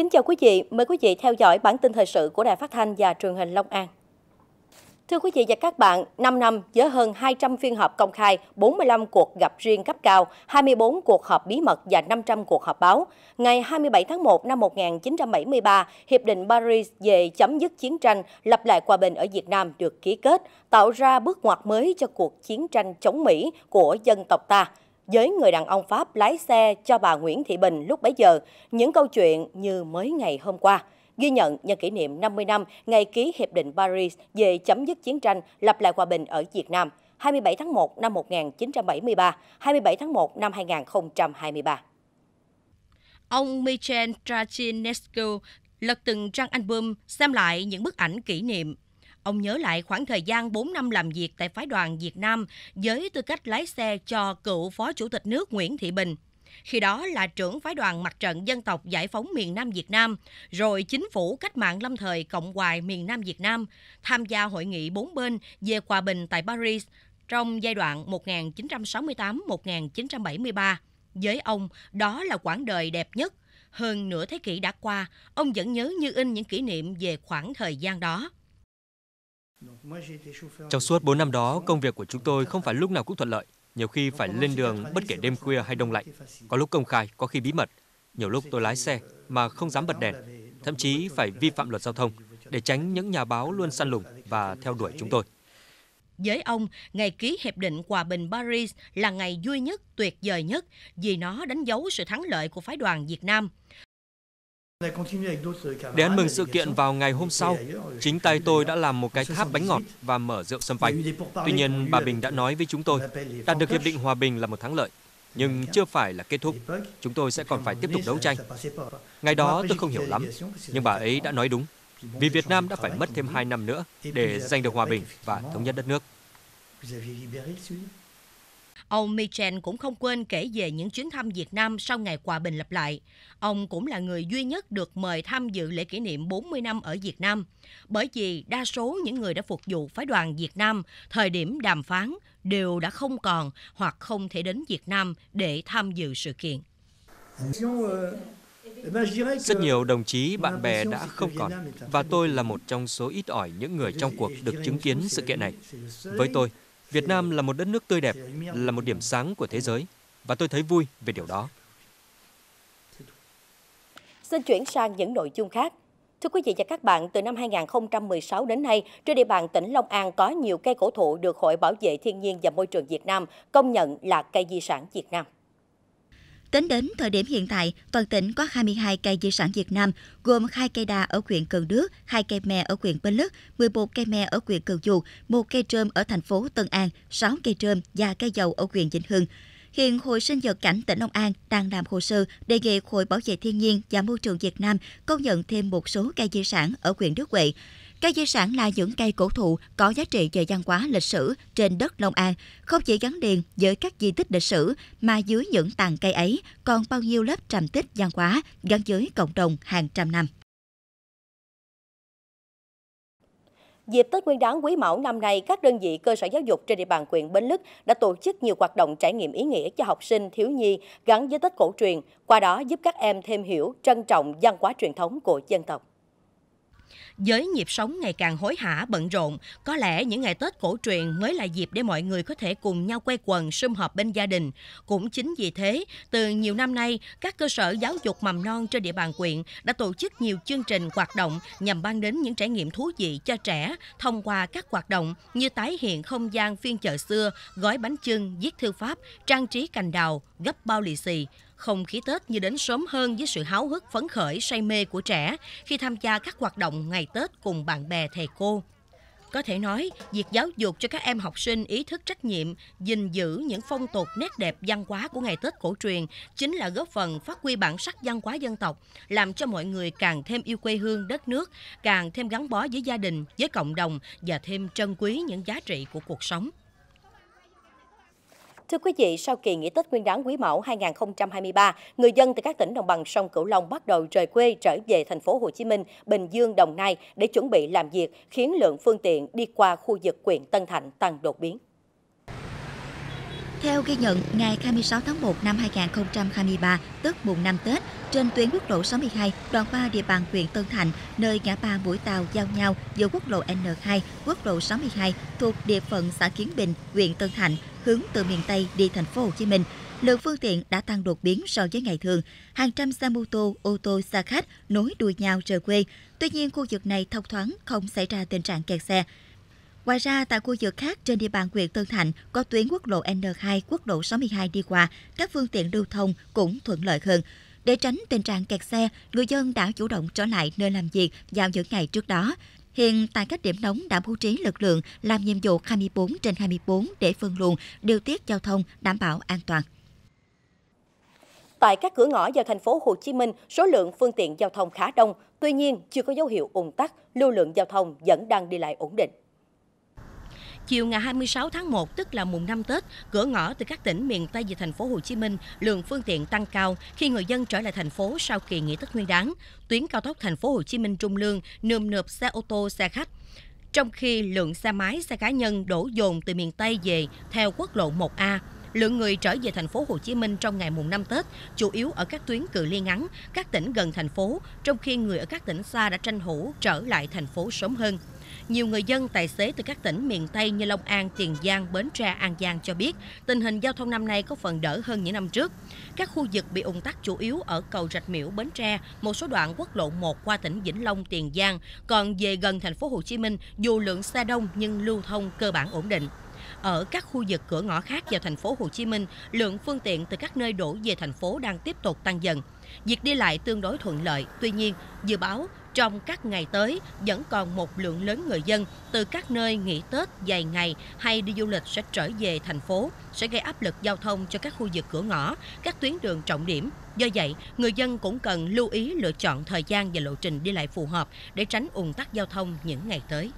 Kính chào quý vị, mời quý vị theo dõi bản tin thời sự của Đài Phát thanh và Truyền hình Long An. Thưa quý vị và các bạn, 5 năm với hơn 200 phiên họp công khai, 45 cuộc gặp riêng cấp cao, 24 cuộc họp bí mật và 500 cuộc họp báo. Ngày 27 tháng 1 năm 1973, Hiệp định Paris về chấm dứt chiến tranh, lập lại hòa bình ở Việt Nam được ký kết, tạo ra bước ngoặt mới cho cuộc chiến tranh chống Mỹ của dân tộc ta – với người đàn ông Pháp lái xe cho bà Nguyễn Thị Bình lúc bấy giờ, những câu chuyện như mới ngày hôm qua ghi nhận nhân kỷ niệm 50 năm ngày ký Hiệp định Paris về chấm dứt chiến tranh, lập lại hòa bình ở Việt Nam 27 tháng 1 năm 1973, 27 tháng 1 năm 2023. Ông Michel Trajinescu lật từng trang album xem lại những bức ảnh kỷ niệm Ông nhớ lại khoảng thời gian 4 năm làm việc tại phái đoàn Việt Nam với tư cách lái xe cho cựu Phó Chủ tịch nước Nguyễn Thị Bình. Khi đó là trưởng phái đoàn mặt trận dân tộc giải phóng miền Nam Việt Nam, rồi chính phủ cách mạng lâm thời Cộng hòa miền Nam Việt Nam tham gia hội nghị bốn bên về hòa bình tại Paris trong giai đoạn 1968-1973. Với ông, đó là quãng đời đẹp nhất. Hơn nửa thế kỷ đã qua, ông vẫn nhớ như in những kỷ niệm về khoảng thời gian đó. Trong suốt 4 năm đó, công việc của chúng tôi không phải lúc nào cũng thuận lợi. Nhiều khi phải lên đường bất kể đêm khuya hay đông lạnh. Có lúc công khai, có khi bí mật. Nhiều lúc tôi lái xe mà không dám bật đèn, thậm chí phải vi phạm luật giao thông để tránh những nhà báo luôn săn lùng và theo đuổi chúng tôi. Với ông, ngày ký Hiệp định Hòa bình Paris là ngày vui nhất, tuyệt vời nhất vì nó đánh dấu sự thắng lợi của phái đoàn Việt Nam. Euh, để ăn mừng sự kiện vào ngày hôm sau, euh, chính tay tôi đã làm một cái tháp bánh ngọt và mở rượu sâm panh. Tuy nhiên, bà Bình euh, đã nói với chúng tôi, đạt được hiệp định hòa bình là một thắng lợi, nhưng chưa phải là kết thúc. Chúng tôi sẽ còn phải tiếp tục đấu tranh. Ngày đó tôi không hiểu lắm, nhưng bà ấy đã nói đúng. Vì Việt Nam đã phải mất thêm 2 năm nữa để giành được hòa bình và thống nhất đất nước. Ông Michel cũng không quên kể về những chuyến thăm Việt Nam sau ngày hòa bình lập lại. Ông cũng là người duy nhất được mời tham dự lễ kỷ niệm 40 năm ở Việt Nam, bởi vì đa số những người đã phục vụ phái đoàn Việt Nam thời điểm đàm phán đều đã không còn hoặc không thể đến Việt Nam để tham dự sự kiện. Rất nhiều đồng chí, bạn bè đã không còn và tôi là một trong số ít ỏi những người trong cuộc được chứng kiến sự kiện này. Với tôi, Việt Nam là một đất nước tươi đẹp, là một điểm sáng của thế giới và tôi thấy vui về điều đó. Xin chuyển sang những nội dung khác. Thưa quý vị và các bạn, từ năm 2016 đến nay, trên địa bàn tỉnh Long An có nhiều cây cổ thụ được Hội Bảo vệ Thiên nhiên và Môi trường Việt Nam công nhận là cây di sản Việt Nam. Tính đến thời điểm hiện tại, toàn tỉnh có 22 cây di sản Việt Nam, gồm 2 cây đa ở huyện Cần Đức, 2 cây me ở huyện Bến Lức, 11 cây me ở huyện Cần Duộc, 1 cây trơm ở thành phố Tân An, 6 cây trơm và cây dầu ở huyện Vĩnh Hưng. Hiện Hội sinh vật cảnh tỉnh Long An đang làm hồ sơ đề nghị Hội Bảo vệ Thiên nhiên và Môi trường Việt Nam công nhận thêm một số cây di sản ở huyện Đức Huệ. Các di sản là những cây cổ thụ có giá trị về văn hóa lịch sử trên đất Long An, không chỉ gắn liền với các di tích lịch sử mà dưới những tàn cây ấy còn bao nhiêu lớp trầm tích văn hóa gắn với cộng đồng hàng trăm năm. Dịp Tết Nguyên đán Quý Mão năm nay, các đơn vị cơ sở giáo dục trên địa bàn huyện Bến Lức đã tổ chức nhiều hoạt động trải nghiệm ý nghĩa cho học sinh, thiếu nhi gắn với Tết cổ truyền, qua đó giúp các em thêm hiểu, trân trọng văn hóa truyền thống của dân tộc. Với nhịp sống ngày càng hối hả, bận rộn, có lẽ những ngày Tết cổ truyền mới là dịp để mọi người có thể cùng nhau quay quần, sum họp bên gia đình. Cũng chính vì thế, từ nhiều năm nay, các cơ sở giáo dục mầm non trên địa bàn quyện đã tổ chức nhiều chương trình hoạt động nhằm mang đến những trải nghiệm thú vị cho trẻ thông qua các hoạt động như tái hiện không gian phiên chợ xưa, gói bánh chưng, viết thư pháp, trang trí cành đào, gấp bao lì xì. Không khí Tết như đến sớm hơn với sự háo hức phấn khởi say mê của trẻ khi tham gia các hoạt động ngày Tết cùng bạn bè thầy cô. Có thể nói, việc giáo dục cho các em học sinh ý thức trách nhiệm, gìn giữ những phong tục nét đẹp văn hóa của ngày Tết cổ truyền chính là góp phần phát huy bản sắc văn hóa dân tộc, làm cho mọi người càng thêm yêu quê hương, đất nước, càng thêm gắn bó với gia đình, với cộng đồng và thêm trân quý những giá trị của cuộc sống. Thưa quý vị, sau kỳ nghỉ Tết Nguyên đán Quý Mão 2023, người dân từ các tỉnh đồng bằng sông Cửu Long bắt đầu rời quê trở về thành phố Hồ Chí Minh, Bình Dương, Đồng Nai để chuẩn bị làm việc, khiến lượng phương tiện đi qua khu vực quyện Tân Thạnh tăng đột biến. Theo ghi nhận, ngày 26 tháng 1 năm 2023, tức mùng năm Tết, trên tuyến quốc lộ 62, đoạn qua địa bàn huyện Tân Thành, nơi ngã ba mũi tàu giao nhau giữa quốc lộ N2, quốc lộ 62 thuộc địa phận xã Kiến Bình, huyện Tân Thạnh, hướng từ miền Tây đi thành phố Hồ Chí Minh. Lượng phương tiện đã tăng đột biến so với ngày thường, hàng trăm xe mô tô, ô tô, xe khách nối đuôi nhau rời quê. Tuy nhiên, khu vực này thông thoáng không xảy ra tình trạng kẹt xe. Ngoài ra, tại khu vực khác trên địa bàn huyện Tân Thạnh có tuyến quốc lộ N2, quốc lộ 62 đi qua, các phương tiện lưu thông cũng thuận lợi hơn. Để tránh tình trạng kẹt xe, người dân đã chủ động trở lại nơi làm việc vào những ngày trước đó. Hiện tại các điểm nóng đã bố trí lực lượng làm nhiệm vụ 24 trên 24 để phân luồng, điều tiết giao thông, đảm bảo an toàn. Tại các cửa ngõ vào thành phố Hồ Chí Minh, số lượng phương tiện giao thông khá đông, tuy nhiên chưa có dấu hiệu ùn tắc, lưu lượng giao thông vẫn đang đi lại ổn định. Chiều ngày 26 tháng 1, tức là mùng 5 Tết, cửa ngõ từ các tỉnh miền Tây về thành phố Hồ Chí Minh, lượng phương tiện tăng cao khi người dân trở lại thành phố sau kỳ nghỉ Tết Nguyên đán. Tuyến cao tốc thành phố Hồ Chí Minh Trung Lương nườm nượp xe ô tô, xe khách. Trong khi lượng xe máy, xe cá nhân đổ dồn từ miền Tây về theo quốc lộ 1A, lượng người trở về thành phố Hồ Chí Minh trong ngày mùng 5 Tết chủ yếu ở các tuyến cự ly ngắn, các tỉnh gần thành phố, trong khi người ở các tỉnh xa đã tranh thủ trở lại thành phố sớm hơn. Nhiều người dân tài xế từ các tỉnh miền Tây như Long An, Tiền Giang, Bến Tre, An Giang cho biết tình hình giao thông năm nay có phần đỡ hơn những năm trước. Các khu vực bị ủng tắc chủ yếu ở cầu Rạch Miễu, Bến Tre, một số đoạn quốc lộ 1 qua tỉnh Vĩnh Long, Tiền Giang, còn về gần thành phố Hồ Chí Minh, dù lượng xe đông nhưng lưu thông cơ bản ổn định. Ở các khu vực cửa ngõ khác vào thành phố Hồ Chí Minh, lượng phương tiện từ các nơi đổ về thành phố đang tiếp tục tăng dần. Việc đi lại tương đối thuận lợi, tuy nhiên dự báo trong các ngày tới, vẫn còn một lượng lớn người dân từ các nơi nghỉ Tết dài ngày hay đi du lịch sẽ trở về thành phố, sẽ gây áp lực giao thông cho các khu vực cửa ngõ, các tuyến đường trọng điểm. Do vậy, người dân cũng cần lưu ý lựa chọn thời gian và lộ trình đi lại phù hợp để tránh ùn tắc giao thông những ngày tới.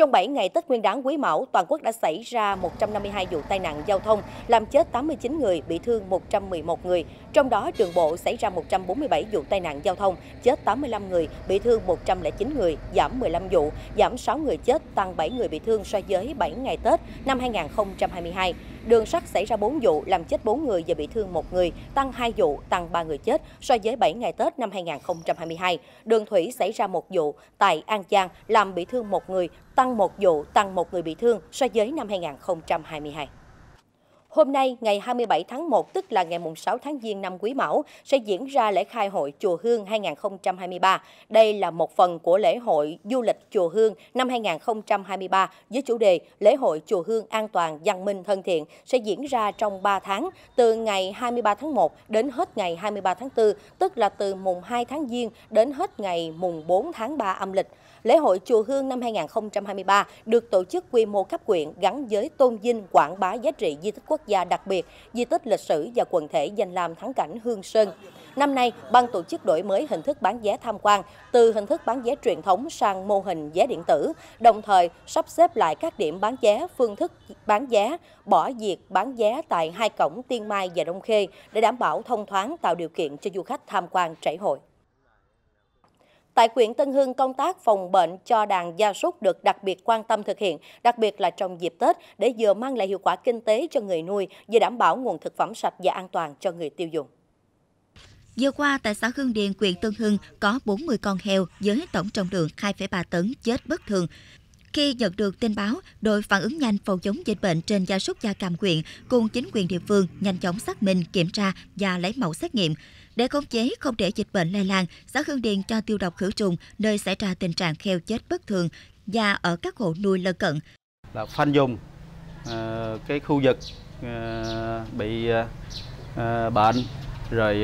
Trong 7 ngày Tết Nguyên đán Quý Mão, toàn quốc đã xảy ra 152 vụ tai nạn giao thông, làm chết 89 người, bị thương 111 người. Trong đó, đường bộ xảy ra 147 vụ tai nạn giao thông, chết 85 người, bị thương 109 người, giảm 15 vụ, giảm 6 người chết, tăng 7 người bị thương so với 7 ngày Tết năm 2022 đường sắt xảy ra 4 vụ, làm chết 4 người và bị thương 1 người, tăng 2 vụ, tăng 3 người chết so với 7 ngày Tết năm 2022. Đường thủy xảy ra 1 vụ tại An Giang, làm bị thương 1 người, tăng 1 vụ, tăng 1 người bị thương so với năm 2022. Hôm nay, ngày 27 tháng 1, tức là ngày 6 tháng Giêng năm Quý Mão, sẽ diễn ra lễ khai hội Chùa Hương 2023. Đây là một phần của lễ hội du lịch Chùa Hương năm 2023 với chủ đề Lễ hội Chùa Hương an toàn, văn minh, thân thiện sẽ diễn ra trong 3 tháng, từ ngày 23 tháng 1 đến hết ngày 23 tháng 4, tức là từ mùng 2 tháng Giêng đến hết ngày mùng 4 tháng 3 âm lịch lễ hội Chùa Hương năm 2023 được tổ chức quy mô cấp quyện gắn với tôn vinh quảng bá giá trị di tích quốc gia đặc biệt, di tích lịch sử và quần thể danh lam thắng cảnh Hương Sơn. Năm nay, ban tổ chức đổi mới hình thức bán vé tham quan từ hình thức bán vé truyền thống sang mô hình vé điện tử, đồng thời sắp xếp lại các điểm bán vé, phương thức bán vé, bỏ việc bán vé tại hai cổng Tiên Mai và Đông Khê để đảm bảo thông thoáng tạo điều kiện cho du khách tham quan trải hội. Tại huyện Tân Hưng, công tác phòng bệnh cho đàn gia súc được đặc biệt quan tâm thực hiện, đặc biệt là trong dịp Tết, để vừa mang lại hiệu quả kinh tế cho người nuôi, vừa đảm bảo nguồn thực phẩm sạch và an toàn cho người tiêu dùng. Vừa qua, tại xã Hương Điền, huyện Tân Hưng có 40 con heo với tổng trọng lượng 2,3 tấn chết bất thường. Khi nhận được tin báo, đội phản ứng nhanh phòng chống dịch bệnh trên gia súc gia cầm quyện cùng chính quyền địa phương nhanh chóng xác minh, kiểm tra và lấy mẫu xét nghiệm. Để khống chế không để dịch bệnh lây lan, xã Hương Điền cho tiêu độc khử trùng nơi xảy ra tình trạng heo chết bất thường và ở các hộ nuôi lân cận. Là khoanh dùng ờ, cái khu vực ờ, bị ờ, bệnh rồi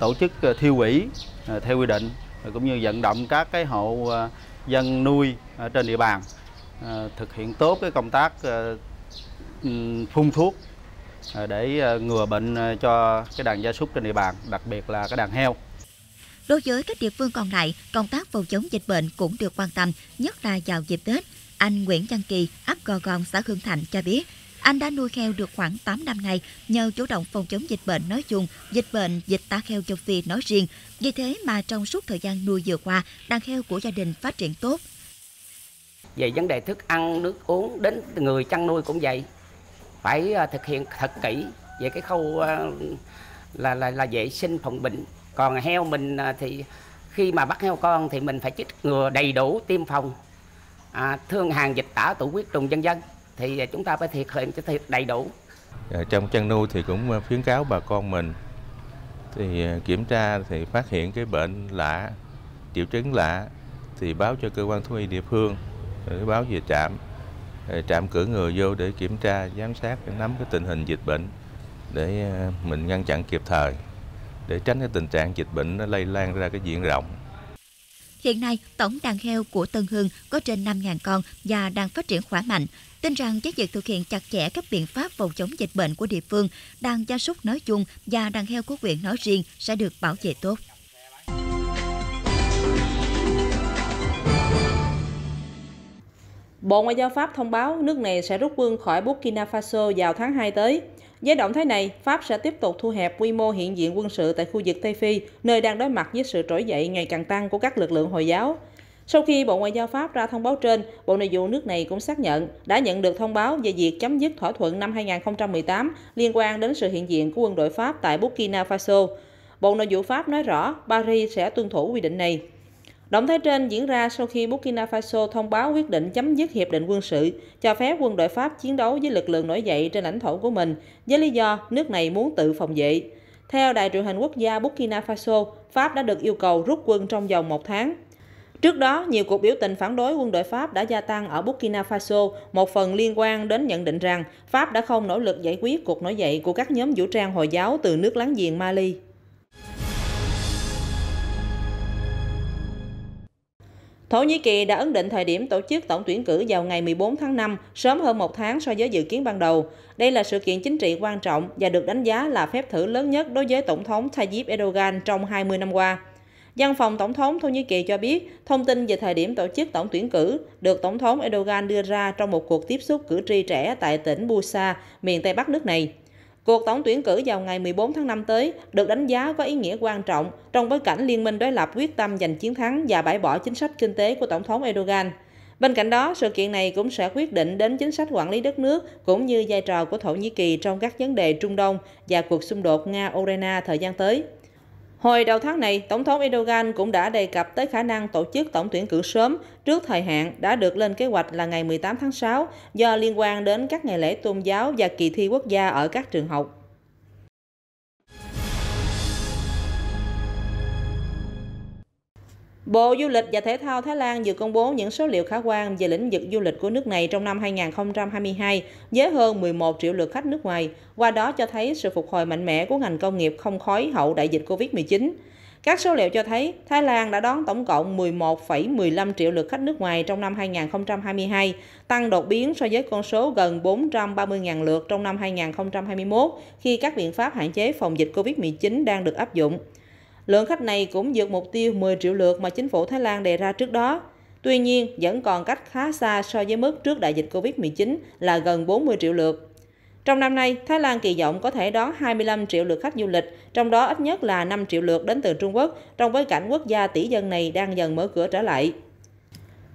tổ chức thiêu hủy theo quy định cũng như vận động các cái hộ dân nuôi trên địa bàn ờ, thực hiện tốt cái công tác ờ, ừ, phun thuốc ờ, để ngừa bệnh cho cái đàn gia súc trên địa bàn, đặc biệt là cái đàn heo. Đối với các địa phương còn lại, công tác phòng chống dịch bệnh cũng được quan tâm, nhất là vào dịp Tết. Anh Nguyễn Văn Kỳ, ấp Gò Gòn, xã Hương Thạnh cho biết, anh đã nuôi heo được khoảng 8 năm nay nhờ chủ động phòng chống dịch bệnh nói chung, dịch bệnh dịch tả heo châu Phi nói riêng. Vì thế mà trong suốt thời gian nuôi vừa qua, đàn heo của gia đình phát triển tốt. Về vấn đề thức ăn, nước uống đến người chăn nuôi cũng vậy. Phải à, thực hiện thật kỹ về cái khâu à, là là là vệ sinh phòng bệnh. Còn heo mình à, thì khi mà bắt heo con thì mình phải chích ngừa đầy đủ tiêm phòng à, thương hàng dịch tả tủ huyết trùng vân dân thì à, chúng ta phải thực hiện cho thiệt đầy đủ dạ, trong chăn nuôi thì cũng à, khuyến cáo bà con mình thì à, kiểm tra thì phát hiện cái bệnh lạ triệu chứng lạ thì báo cho cơ quan thú y địa phương để báo về trạm trạm cử người vô để kiểm tra giám sát nắm cái tình hình dịch bệnh để mình ngăn chặn kịp thời để tránh cái tình trạng dịch bệnh nó lây lan ra cái diện rộng Hiện nay, tổng đàn heo của Tân Hưng có trên 5.000 con và đang phát triển khỏe mạnh. Tin rằng với việc thực hiện chặt chẽ các biện pháp phòng chống dịch bệnh của địa phương, đàn gia súc nói chung và đàn heo của huyện nói riêng sẽ được bảo vệ tốt. Bộ Ngoại giao Pháp thông báo nước này sẽ rút quân khỏi Burkina Faso vào tháng 2 tới. Với động thái này, Pháp sẽ tiếp tục thu hẹp quy mô hiện diện quân sự tại khu vực Tây Phi, nơi đang đối mặt với sự trỗi dậy ngày càng tăng của các lực lượng Hồi giáo. Sau khi Bộ Ngoại giao Pháp ra thông báo trên, Bộ Nội vụ nước này cũng xác nhận đã nhận được thông báo về việc chấm dứt thỏa thuận năm 2018 liên quan đến sự hiện diện của quân đội Pháp tại Burkina Faso. Bộ Nội vụ Pháp nói rõ Paris sẽ tuân thủ quy định này. Động thái trên diễn ra sau khi Burkina Faso thông báo quyết định chấm dứt hiệp định quân sự, cho phép quân đội Pháp chiến đấu với lực lượng nổi dậy trên lãnh thổ của mình với lý do nước này muốn tự phòng vệ. Theo Đài truyền hình quốc gia Burkina Faso, Pháp đã được yêu cầu rút quân trong vòng một tháng. Trước đó, nhiều cuộc biểu tình phản đối quân đội Pháp đã gia tăng ở Burkina Faso, một phần liên quan đến nhận định rằng Pháp đã không nỗ lực giải quyết cuộc nổi dậy của các nhóm vũ trang Hồi giáo từ nước láng giềng Mali. Thổ Nhĩ Kỳ đã ấn định thời điểm tổ chức tổng tuyển cử vào ngày 14 tháng 5, sớm hơn một tháng so với dự kiến ban đầu. Đây là sự kiện chính trị quan trọng và được đánh giá là phép thử lớn nhất đối với Tổng thống Tayyip Erdogan trong 20 năm qua. Văn phòng Tổng thống Thổ Nhĩ Kỳ cho biết, thông tin về thời điểm tổ chức tổng tuyển cử được Tổng thống Erdogan đưa ra trong một cuộc tiếp xúc cử tri trẻ tại tỉnh Bursa, miền Tây Bắc nước này. Cuộc tổng tuyển cử vào ngày 14 tháng 5 tới được đánh giá có ý nghĩa quan trọng trong bối cảnh liên minh đối lập quyết tâm giành chiến thắng và bãi bỏ chính sách kinh tế của Tổng thống Erdogan. Bên cạnh đó, sự kiện này cũng sẽ quyết định đến chính sách quản lý đất nước cũng như vai trò của Thổ Nhĩ Kỳ trong các vấn đề Trung Đông và cuộc xung đột Nga-Ukraine thời gian tới. Hồi đầu tháng này, Tổng thống Erdogan cũng đã đề cập tới khả năng tổ chức tổng tuyển cử sớm trước thời hạn đã được lên kế hoạch là ngày 18 tháng 6 do liên quan đến các ngày lễ tôn giáo và kỳ thi quốc gia ở các trường học. Bộ Du lịch và Thể thao Thái Lan vừa công bố những số liệu khả quan về lĩnh vực du lịch của nước này trong năm 2022 với hơn 11 triệu lượt khách nước ngoài, qua đó cho thấy sự phục hồi mạnh mẽ của ngành công nghiệp không khói hậu đại dịch Covid-19. Các số liệu cho thấy Thái Lan đã đón tổng cộng 11,15 triệu lượt khách nước ngoài trong năm 2022, tăng đột biến so với con số gần 430.000 lượt trong năm 2021 khi các biện pháp hạn chế phòng dịch Covid-19 đang được áp dụng. Lượng khách này cũng vượt mục tiêu 10 triệu lượt mà chính phủ Thái Lan đề ra trước đó. Tuy nhiên, vẫn còn cách khá xa so với mức trước đại dịch Covid-19 là gần 40 triệu lượt. Trong năm nay, Thái Lan kỳ vọng có thể đón 25 triệu lượt khách du lịch, trong đó ít nhất là 5 triệu lượt đến từ Trung Quốc, trong bối cảnh quốc gia tỷ dân này đang dần mở cửa trở lại.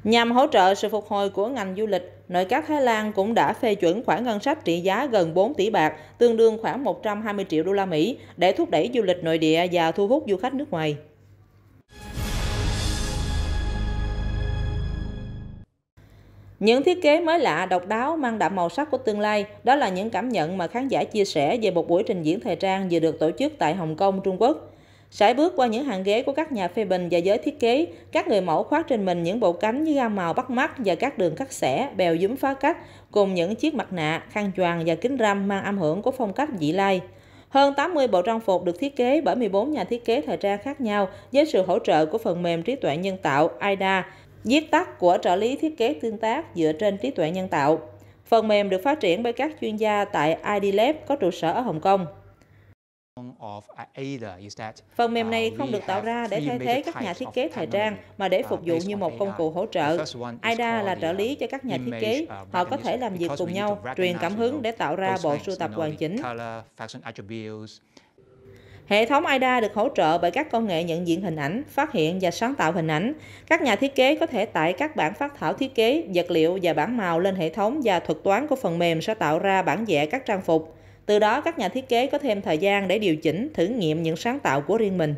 Nhằm hỗ trợ sự phục hồi của ngành du lịch, nội các Thái Lan cũng đã phê chuẩn khoản ngân sách trị giá gần 4 tỷ bạc, tương đương khoảng 120 triệu đô la Mỹ để thúc đẩy du lịch nội địa và thu hút du khách nước ngoài. Những thiết kế mới lạ, độc đáo mang đậm màu sắc của tương lai, đó là những cảm nhận mà khán giả chia sẻ về một buổi trình diễn thời trang vừa được tổ chức tại Hồng Kông, Trung Quốc. Sải bước qua những hàng ghế của các nhà phê bình và giới thiết kế, các người mẫu khoác trên mình những bộ cánh với gam màu bắt mắt và các đường cắt xẻ, bèo dúm phá cách, cùng những chiếc mặt nạ, khăn choàng và kính râm mang âm hưởng của phong cách dị lai. Hơn 80 bộ trang phục được thiết kế bởi 14 nhà thiết kế thời trang khác nhau với sự hỗ trợ của phần mềm trí tuệ nhân tạo AIDA, viết tắt của trợ lý thiết kế tương tác dựa trên trí tuệ nhân tạo. Phần mềm được phát triển bởi các chuyên gia tại ID Lab có trụ sở ở Hồng Kông. Phần mềm uh, này không được tạo ra để thay thế các nhà thiết kế thời trang mà để uh, phục vụ như một công cụ hỗ trợ. AIDA là trợ lý cho các nhà thiết kế. Uh, Họ có thể làm việc cùng nhau, truyền cảm hứng để tạo ra bộ sưu tập hoàn chỉnh. Hệ thống AIDA được hỗ trợ bởi các công nghệ nhận diện hình ảnh, phát hiện và sáng tạo hình ảnh. Các nhà thiết kế có thể tải các bản phát thảo thiết kế, vật liệu và bản màu lên hệ thống và thuật toán của phần mềm sẽ tạo ra bản vẽ các trang phục. Từ đó các nhà thiết kế có thêm thời gian để điều chỉnh, thử nghiệm những sáng tạo của riêng mình.